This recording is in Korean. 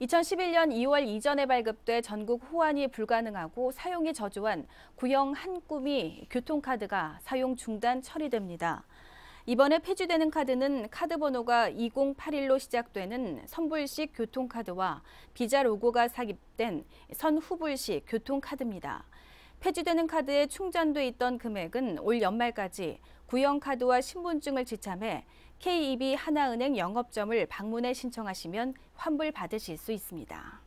2011년 2월 이전에 발급돼 전국 호환이 불가능하고 사용이 저조한 구형 한꿈이 교통카드가 사용 중단 처리됩니다. 이번에 폐지되는 카드는 카드 번호가 2081로 시작되는 선불식 교통카드와 비자 로고가 삽입된 선후불식 교통카드입니다. 폐지되는 카드에 충전돼 있던 금액은 올 연말까지 구형 카드와 신분증을 지참해 KEB 하나은행 영업점을 방문해 신청하시면 환불 받으실 수 있습니다.